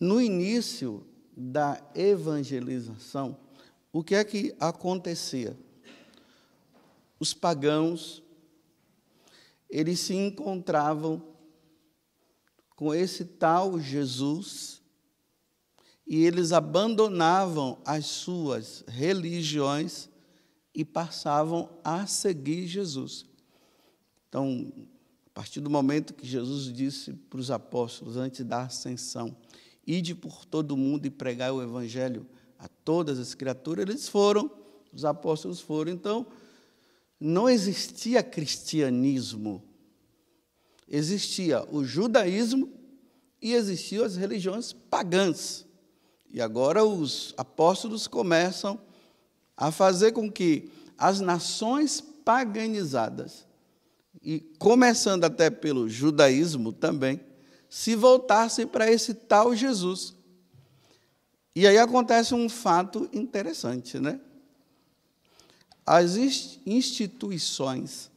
No início da evangelização, o que é que acontecia? Os pagãos eles se encontravam com esse tal Jesus e eles abandonavam as suas religiões e passavam a seguir Jesus. Então, a partir do momento que Jesus disse para os apóstolos antes da ascensão, Ide por todo o mundo e pregai o evangelho a todas as criaturas. Eles foram, os apóstolos foram. Então, não existia cristianismo. Existia o judaísmo e existiam as religiões pagãs. E agora os apóstolos começam a fazer com que as nações paganizadas, e começando até pelo judaísmo também, se voltassem para esse tal Jesus. E aí acontece um fato interessante, né? As instituições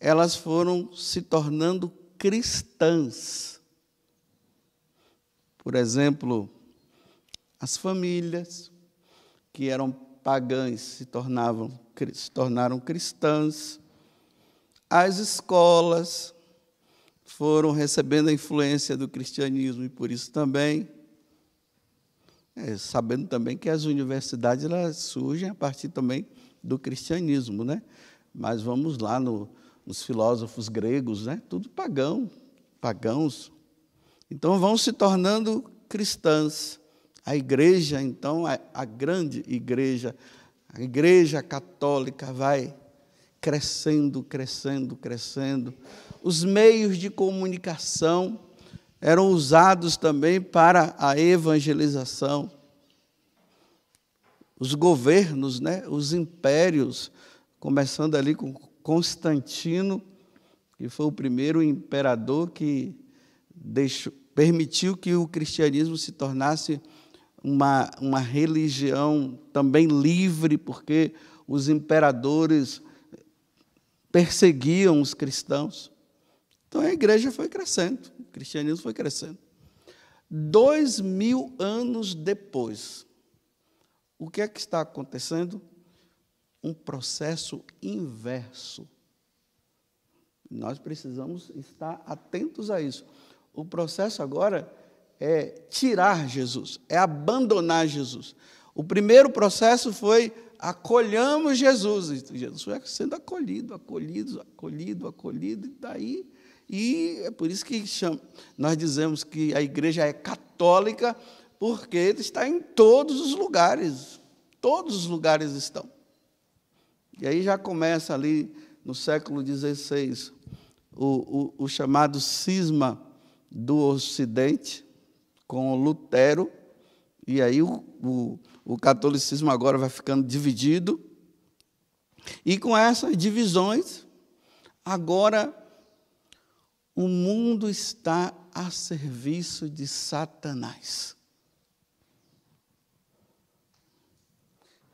elas foram se tornando cristãs. Por exemplo, as famílias que eram pagãs se tornavam se tornaram cristãs. As escolas, foram recebendo a influência do cristianismo e por isso também, é, sabendo também que as universidades elas surgem a partir também do cristianismo, né? Mas vamos lá no, nos filósofos gregos, né? Tudo pagão, pagãos. Então vão se tornando cristãs. A igreja, então, a, a grande igreja, a igreja católica vai crescendo, crescendo, crescendo os meios de comunicação eram usados também para a evangelização. Os governos, né, os impérios, começando ali com Constantino, que foi o primeiro imperador que deixou, permitiu que o cristianismo se tornasse uma, uma religião também livre, porque os imperadores perseguiam os cristãos. Então a igreja foi crescendo, o cristianismo foi crescendo. Dois mil anos depois, o que é que está acontecendo? Um processo inverso. Nós precisamos estar atentos a isso. O processo agora é tirar Jesus, é abandonar Jesus. O primeiro processo foi acolhamos Jesus. Jesus foi sendo acolhido, acolhido, acolhido, acolhido, e daí. Tá e é por isso que chama, nós dizemos que a igreja é católica, porque está em todos os lugares. Todos os lugares estão. E aí já começa ali, no século XVI, o, o, o chamado cisma do Ocidente, com Lutero e aí o, o, o catolicismo agora vai ficando dividido. E com essas divisões, agora o mundo está a serviço de Satanás.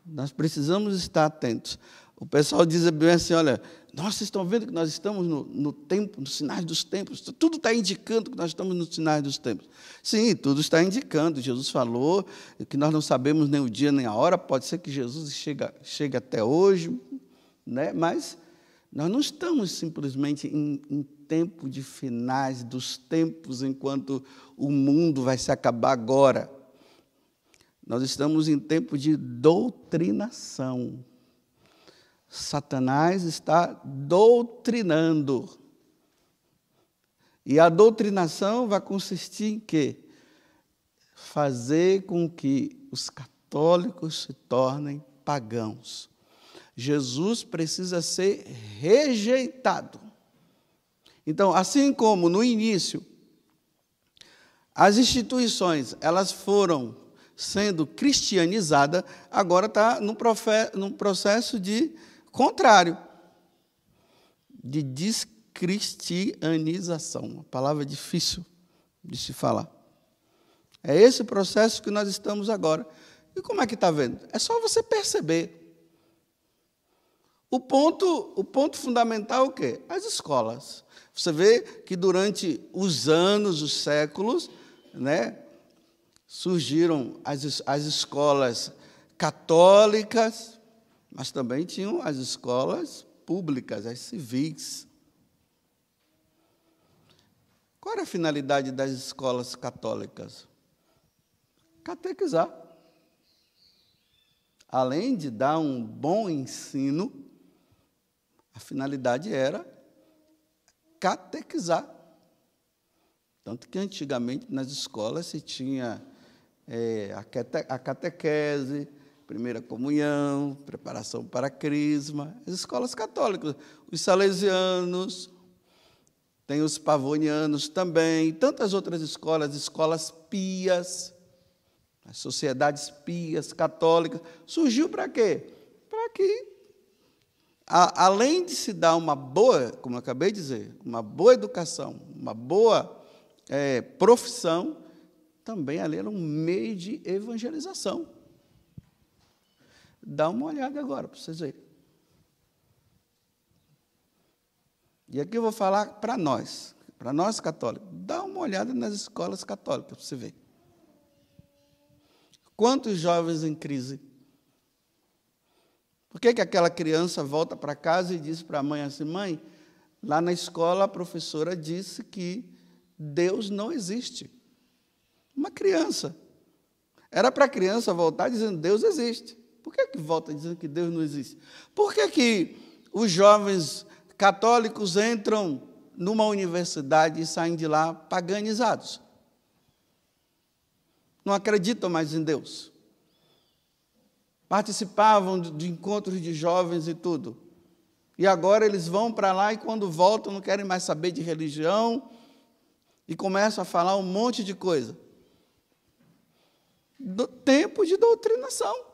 Nós precisamos estar atentos. O pessoal diz bem assim: olha, nossa, estão vendo que nós estamos no, no tempo, nos sinais dos tempos. Tudo está indicando que nós estamos nos sinais dos tempos. Sim, tudo está indicando. Jesus falou que nós não sabemos nem o dia nem a hora. Pode ser que Jesus chegue, chegue até hoje, né? Mas nós não estamos simplesmente em, em tempo de finais dos tempos, enquanto o mundo vai se acabar agora. Nós estamos em tempo de doutrinação. Satanás está doutrinando. E a doutrinação vai consistir em quê? Fazer com que os católicos se tornem pagãos. Jesus precisa ser rejeitado. Então, assim como no início as instituições elas foram sendo cristianizadas, agora está num, processo de contrário de descristianização. Uma palavra difícil de se falar. É esse processo que nós estamos agora. E como é que está vendo? É só você perceber. O ponto, o ponto fundamental é o quê? As escolas. Você vê que durante os anos, os séculos, né, surgiram as, as escolas católicas, mas também tinham as escolas públicas, as civis. Qual era a finalidade das escolas católicas? Catequizar. Além de dar um bom ensino, a finalidade era catequizar. Tanto que antigamente nas escolas se tinha é, a catequese, primeira comunhão, preparação para crisma, as escolas católicas, os salesianos, tem os pavonianos também, tantas outras escolas, escolas pias, as sociedades pias, católicas, surgiu para quê? Para que, a, além de se dar uma boa, como eu acabei de dizer, uma boa educação, uma boa é, profissão, também ali era um meio de evangelização. Dá uma olhada agora para vocês verem. E aqui eu vou falar para nós, para nós católicos. Dá uma olhada nas escolas católicas para você ver. Quantos jovens em crise? Por que, que aquela criança volta para casa e diz para a mãe assim: mãe, lá na escola a professora disse que Deus não existe? Uma criança. Era para a criança voltar dizendo: Deus existe. Por que, que volta dizendo que Deus não existe? Por que, que os jovens católicos entram numa universidade e saem de lá paganizados? Não acreditam mais em Deus. Participavam de encontros de jovens e tudo. E agora eles vão para lá e quando voltam não querem mais saber de religião e começam a falar um monte de coisa. Do, tempo de doutrinação.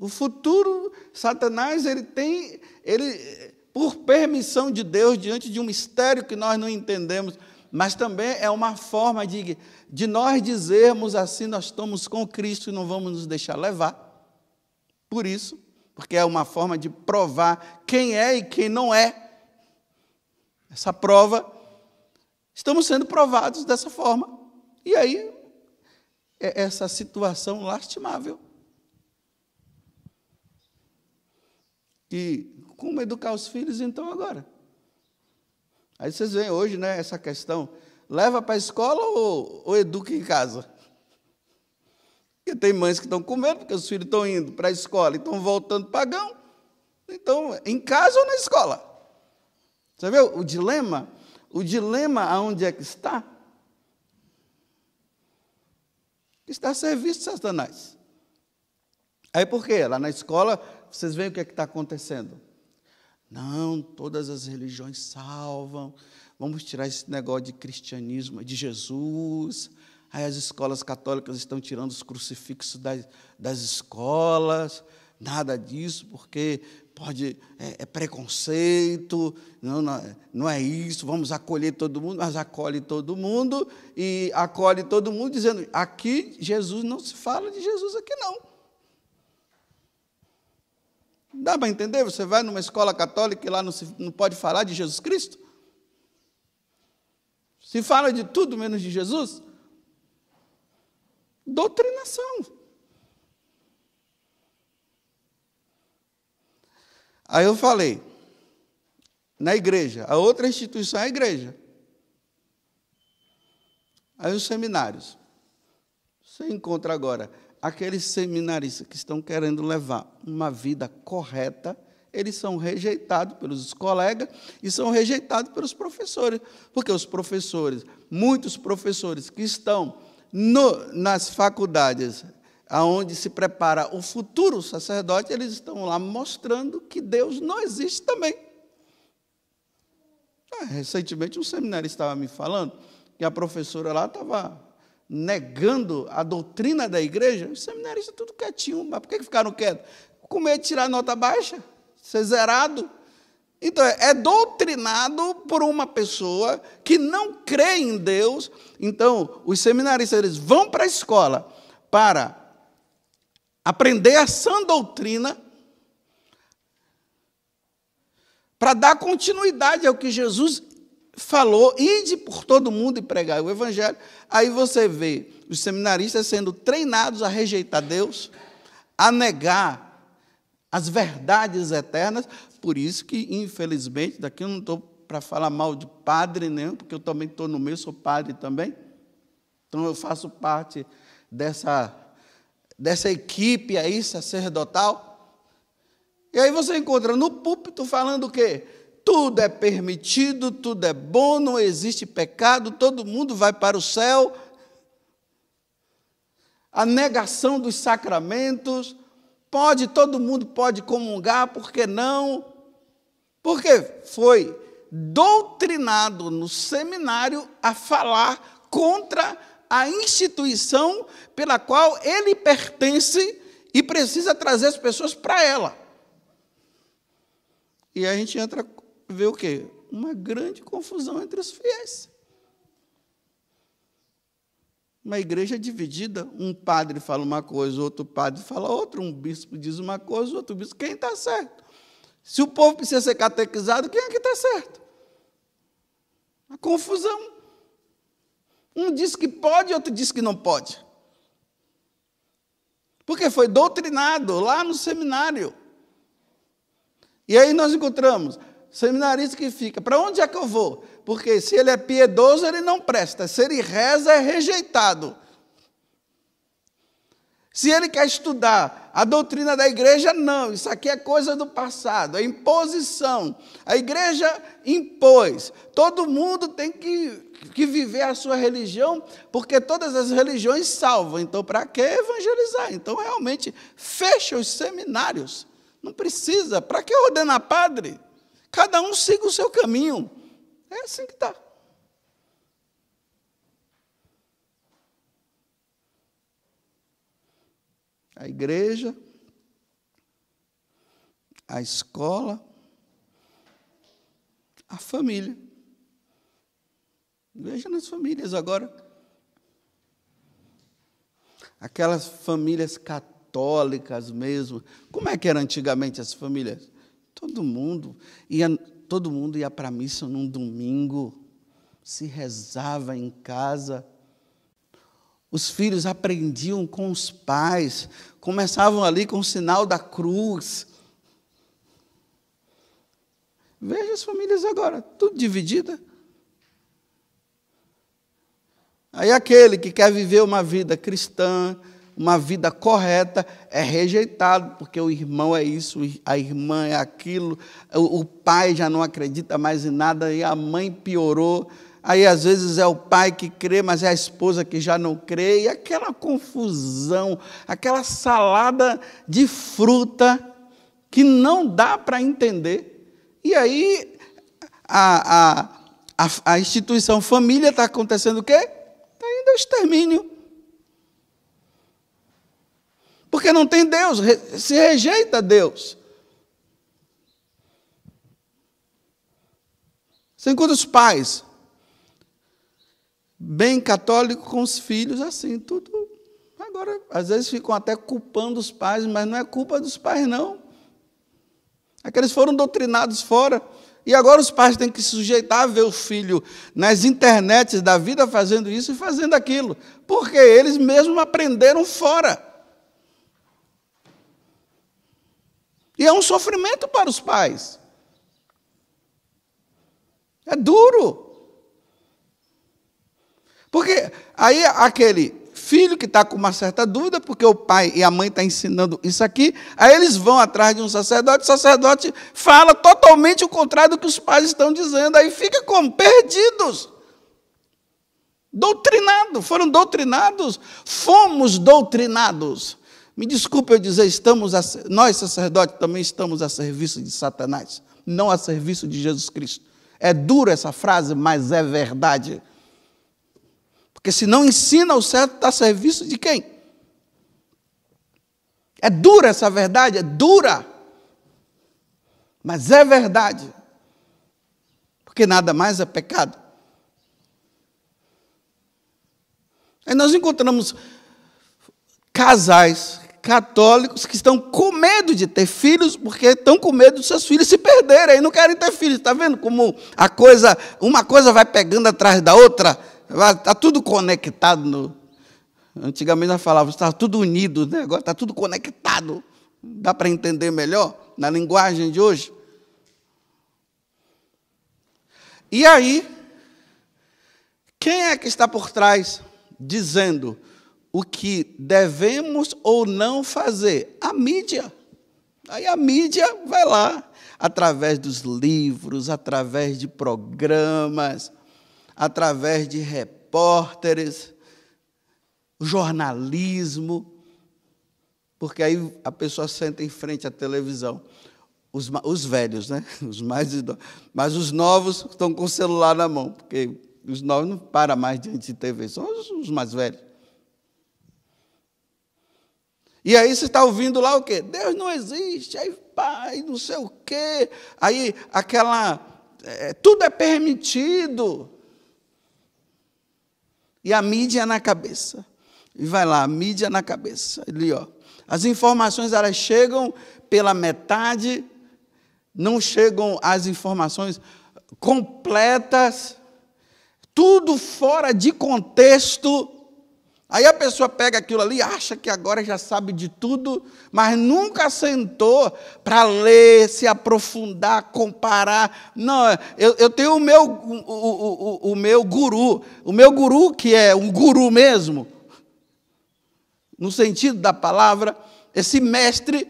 O futuro, Satanás, ele tem, ele, por permissão de Deus, diante de um mistério que nós não entendemos, mas também é uma forma de, de nós dizermos assim: nós estamos com Cristo e não vamos nos deixar levar. Por isso, porque é uma forma de provar quem é e quem não é. Essa prova, estamos sendo provados dessa forma. E aí, é essa situação lastimável. E como educar os filhos então agora? Aí vocês veem hoje, né, essa questão, leva para a escola ou, ou educa em casa? Porque tem mães que estão comendo porque os filhos estão indo para a escola e estão voltando pagão. Então, em casa ou na escola? Você vê o dilema? O dilema aonde é que está? Está a serviço de Satanás. Aí por quê? Lá na escola, vocês veem o que é está acontecendo. Não, todas as religiões salvam. Vamos tirar esse negócio de cristianismo, de Jesus. Aí as escolas católicas estão tirando os crucifixos das, das escolas. Nada disso, porque pode é, é preconceito, não, não, não, é isso, vamos acolher todo mundo, mas acolhe todo mundo e acolhe todo mundo dizendo, aqui Jesus não se fala de Jesus aqui não. Dá para entender? Você vai numa escola católica e lá não, se, não pode falar de Jesus Cristo? Se fala de tudo menos de Jesus? Doutrinação. Aí eu falei, na igreja, a outra instituição é a igreja. Aí os seminários. Você encontra agora aqueles seminaristas que estão querendo levar uma vida correta, eles são rejeitados pelos colegas e são rejeitados pelos professores, porque os professores, muitos professores que estão no, nas faculdades aonde se prepara o futuro sacerdote, eles estão lá mostrando que Deus não existe também. Ah, recentemente um seminarista estava me falando que a professora lá estava negando a doutrina da igreja, os seminaristas tudo quietinho, mas por que ficaram quietos? Com medo de tirar nota baixa, ser zerado. Então, é, é doutrinado por uma pessoa que não crê em Deus. Então, os seminaristas eles vão para a escola para aprender a sã doutrina, para dar continuidade ao que Jesus falou, ide por todo mundo e pregar o evangelho. Aí você vê os seminaristas sendo treinados a rejeitar Deus, a negar as verdades eternas. Por isso que, infelizmente, daqui eu não estou para falar mal de padre, nenhum, porque eu também estou no meio, sou padre também. Então eu faço parte dessa, dessa equipe aí sacerdotal. E aí você encontra no púlpito falando o quê? tudo é permitido, tudo é bom, não existe pecado, todo mundo vai para o céu. A negação dos sacramentos, pode, todo mundo pode comungar, por que não? Porque foi doutrinado no seminário a falar contra a instituição pela qual ele pertence e precisa trazer as pessoas para ela. E a gente entra vê o quê? Uma grande confusão entre os fiéis. Uma igreja dividida, um padre fala uma coisa, outro padre fala outra, um bispo diz uma coisa, outro bispo. Quem está certo? Se o povo precisa ser catequizado, quem é que está certo? A confusão. Um diz que pode, outro diz que não pode. Porque foi doutrinado lá no seminário. E aí nós encontramos Seminarista que fica, para onde é que eu vou? Porque se ele é piedoso, ele não presta. Se ele reza, é rejeitado. Se ele quer estudar a doutrina da igreja, não, isso aqui é coisa do passado, é imposição. A igreja impôs. Todo mundo tem que, que viver a sua religião, porque todas as religiões salvam. Então, para que evangelizar? Então, realmente, fecha os seminários. Não precisa. Para que ordenar padre? Cada um siga o seu caminho. É assim que está. A igreja, a escola, a família. Veja nas famílias agora. Aquelas famílias católicas mesmo. Como é que era antigamente as famílias? Todo mundo ia, todo mundo ia para a missa num domingo, se rezava em casa. Os filhos aprendiam com os pais, começavam ali com o sinal da cruz. Veja as famílias agora, tudo dividida. Aí aquele que quer viver uma vida cristã, uma vida correta, é rejeitado, porque o irmão é isso, a irmã é aquilo, o pai já não acredita mais em nada e a mãe piorou. Aí às vezes é o pai que crê, mas é a esposa que já não crê, e aquela confusão, aquela salada de fruta que não dá para entender. E aí a, a, a, a instituição família está acontecendo o quê? Está indo ao extermínio porque não tem Deus, se rejeita Deus. Você encontra os pais bem católico com os filhos, assim, tudo. Agora, às vezes ficam até culpando os pais, mas não é culpa dos pais, não. Aqueles é eles foram doutrinados fora. E agora os pais têm que se sujeitar a ver o filho nas internets da vida fazendo isso e fazendo aquilo. Porque eles mesmos aprenderam fora. E é um sofrimento para os pais. É duro. Porque aí aquele filho que está com uma certa dúvida, porque o pai e a mãe estão tá ensinando isso aqui, aí eles vão atrás de um sacerdote, o sacerdote fala totalmente o contrário do que os pais estão dizendo, aí fica como? Perdidos. Doutrinado, foram doutrinados, fomos doutrinados. Me desculpe eu dizer, estamos a, nós sacerdotes também estamos a serviço de Satanás, não a serviço de Jesus Cristo. É dura essa frase, mas é verdade. Porque se não ensina o certo, está a serviço de quem? É dura essa verdade, é dura. Mas é verdade. Porque nada mais é pecado. Aí nós encontramos casais católicos que estão com medo de ter filhos, porque estão com medo de seus filhos se perderem, e não querem ter filhos. Está vendo como a coisa, uma coisa vai pegando atrás da outra? Está tudo conectado. No... Antigamente nós falávamos, está tudo unido, né? agora está tudo conectado. Dá para entender melhor na linguagem de hoje? E aí, quem é que está por trás dizendo o que devemos ou não fazer? A mídia. Aí a mídia vai lá, através dos livros, através de programas, através de repórteres, jornalismo, porque aí a pessoa senta em frente à televisão. Os, os velhos, né? Os mais idosos. Mas os novos estão com o celular na mão, porque os novos não param mais diante de TV, são os, os mais velhos. E aí você está ouvindo lá o quê? Deus não existe, aí pai, não sei o quê. Aí aquela. É, tudo é permitido. E a mídia na cabeça. E vai lá, a mídia na cabeça. Ali, ó. As informações elas chegam pela metade, não chegam as informações completas, tudo fora de contexto Aí a pessoa pega aquilo ali, acha que agora já sabe de tudo, mas nunca sentou para ler, se aprofundar, comparar. Não, eu, eu tenho o meu, o, o, o, o meu guru, o meu guru que é um guru mesmo, no sentido da palavra, esse mestre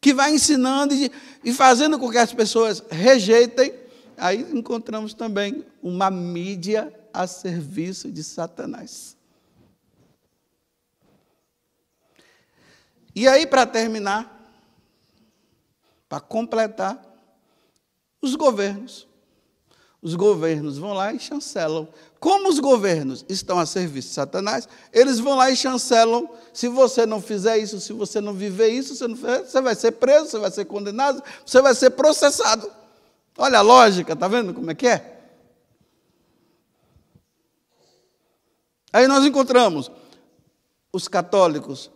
que vai ensinando e, e fazendo com que as pessoas rejeitem. Aí encontramos também uma mídia a serviço de Satanás. E aí, para terminar, para completar, os governos. Os governos vão lá e chancelam. Como os governos estão a serviço de Satanás, eles vão lá e chancelam. Se você não fizer isso, se você não viver isso, você, fizer, você vai ser preso, você vai ser condenado, você vai ser processado. Olha a lógica, tá vendo como é que é? Aí nós encontramos os católicos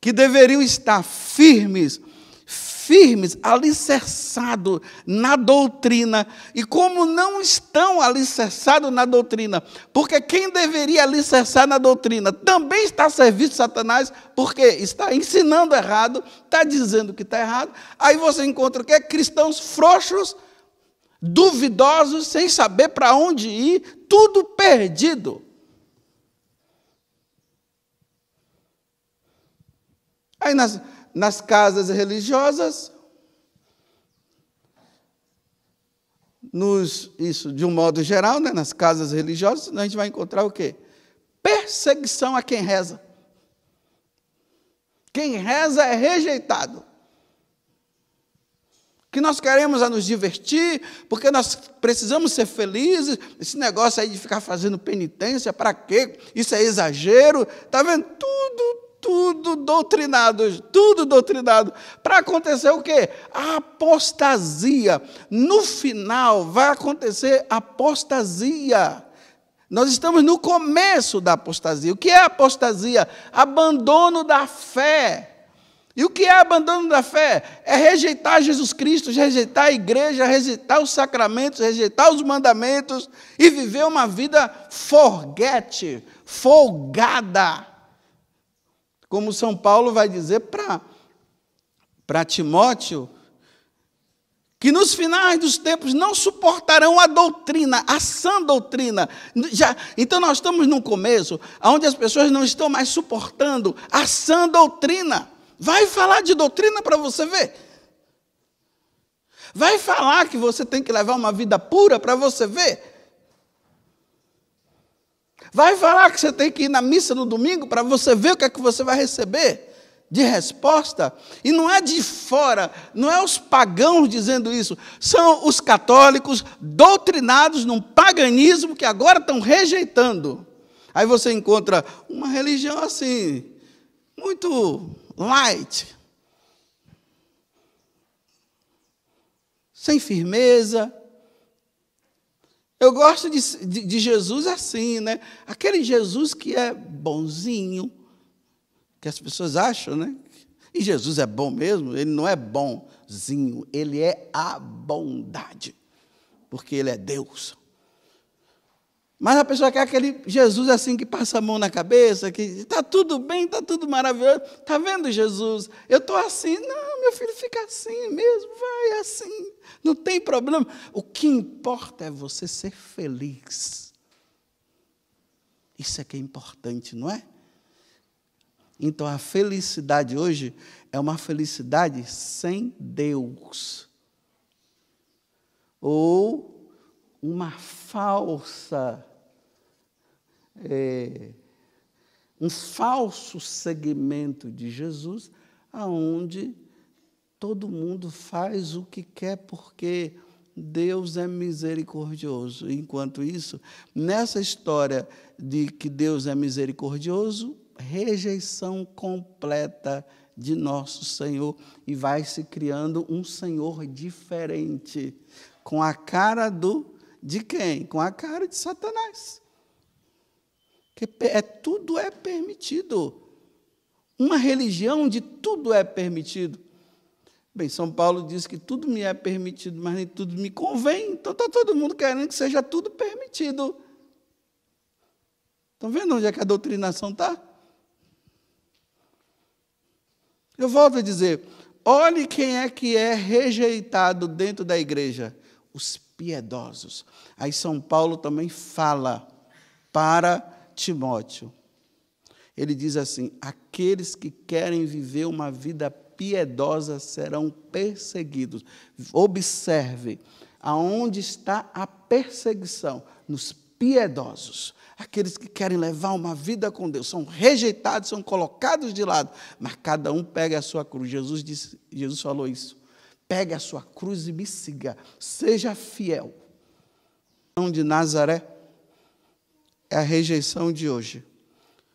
que deveriam estar firmes, firmes, alicerçados na doutrina. E como não estão alicerçados na doutrina, porque quem deveria alicerçar na doutrina também está a serviço de Satanás, porque está ensinando errado, está dizendo que está errado. Aí você encontra o que? Cristãos frouxos, duvidosos, sem saber para onde ir, tudo perdido. Aí nas, nas casas religiosas, nos, isso de um modo geral, né, nas casas religiosas, a gente vai encontrar o quê? Perseguição a quem reza. Quem reza é rejeitado. Que nós queremos a é nos divertir, porque nós precisamos ser felizes. Esse negócio aí de ficar fazendo penitência, para quê? Isso é exagero. Está vendo? Tudo, tudo doutrinado, tudo doutrinado. Para acontecer o quê? A apostasia. No final vai acontecer apostasia. Nós estamos no começo da apostasia. O que é apostasia? Abandono da fé. E o que é abandono da fé? É rejeitar Jesus Cristo, rejeitar a igreja, rejeitar os sacramentos, rejeitar os mandamentos e viver uma vida forguete, folgada como São Paulo vai dizer para Timóteo, que nos finais dos tempos não suportarão a doutrina, a sã doutrina. Já, então nós estamos num começo onde as pessoas não estão mais suportando a sã doutrina. Vai falar de doutrina para você ver. Vai falar que você tem que levar uma vida pura para você ver. Vai falar que você tem que ir na missa no domingo para você ver o que é que você vai receber de resposta. E não é de fora, não é os pagãos dizendo isso, são os católicos doutrinados num paganismo que agora estão rejeitando. Aí você encontra uma religião assim, muito light, sem firmeza, eu gosto de, de, de, Jesus assim, né? Aquele Jesus que é bonzinho, que as pessoas acham, né? E Jesus é bom mesmo, ele não é bonzinho, ele é a bondade, porque ele é Deus. Mas a pessoa quer aquele Jesus assim que passa a mão na cabeça, que está tudo bem, está tudo maravilhoso. Está vendo, Jesus? Eu estou assim. Não, meu filho, fica assim mesmo, vai assim. Não tem problema. O que importa é você ser feliz. Isso é que é importante, não é? Então a felicidade hoje é uma felicidade sem Deus. Ou uma falsa é, um falso segmento de Jesus, aonde todo mundo faz o que quer porque Deus é misericordioso. Enquanto isso, nessa história de que Deus é misericordioso, rejeição completa de nosso Senhor e vai se criando um Senhor diferente, com a cara do de quem? Com a cara de Satanás. Porque é, tudo é permitido. Uma religião de tudo é permitido. Bem, São Paulo diz que tudo me é permitido, mas nem tudo me convém. Então está todo mundo querendo que seja tudo permitido. Estão vendo onde é que a doutrinação está? Eu volto a dizer: olhe quem é que é rejeitado dentro da igreja: os piedosos. Aí São Paulo também fala para Timóteo, ele diz assim: aqueles que querem viver uma vida piedosa serão perseguidos. Observe aonde está a perseguição nos piedosos. Aqueles que querem levar uma vida com Deus são rejeitados, são colocados de lado, mas cada um pega a sua cruz. Jesus disse, Jesus falou isso. Pega a sua cruz e me siga. Seja fiel. De Nazaré é a rejeição de hoje.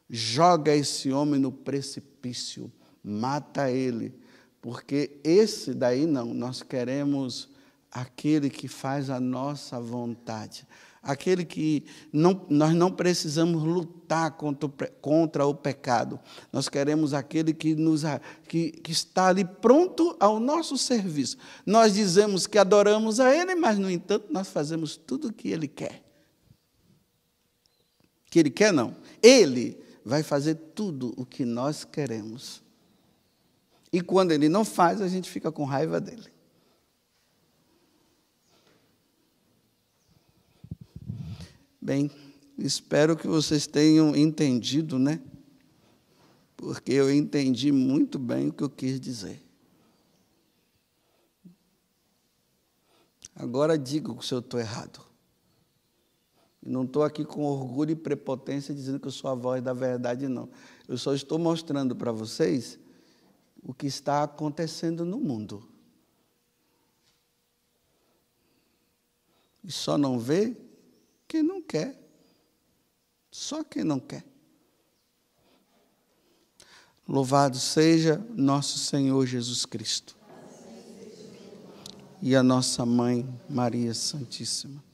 Joga esse homem no precipício, mata ele, porque esse daí não, nós queremos aquele que faz a nossa vontade, aquele que não, nós não precisamos lutar contra o, contra o pecado, nós queremos aquele que, nos, que, que está ali pronto ao nosso serviço. Nós dizemos que adoramos a Ele, mas, no entanto, nós fazemos tudo o que Ele quer que Ele quer, não. Ele vai fazer tudo o que nós queremos. E quando Ele não faz, a gente fica com raiva dele. Bem, espero que vocês tenham entendido, né? Porque eu entendi muito bem o que eu quis dizer. Agora diga se eu estou errado. Não estou aqui com orgulho e prepotência dizendo que eu sou a voz da verdade, não. Eu só estou mostrando para vocês o que está acontecendo no mundo. E só não vê quem não quer. Só quem não quer. Louvado seja nosso Senhor Jesus Cristo. E a nossa mãe, Maria Santíssima.